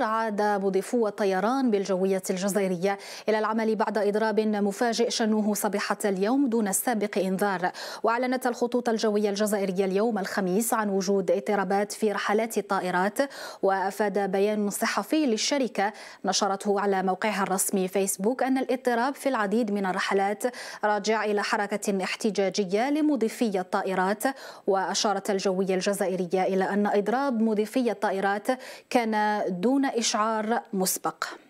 عاد مضيفو الطيران بالجوية الجزائرية إلى العمل بعد إضراب مفاجئ شنوه صبيحة اليوم دون السابق إنذار وأعلنت الخطوط الجوية الجزائرية اليوم الخميس عن وجود اضطرابات في رحلات الطائرات وأفاد بيان صحفي للشركة نشرته على موقعها الرسمي فيسبوك أن الاضطراب في العديد من الرحلات راجع إلى حركة احتجاجية لمضيفي الطائرات وأشارت الجوية الجزائرية إلى أن إضراب مضيفي الطائرات كان دون دون إشعار مسبق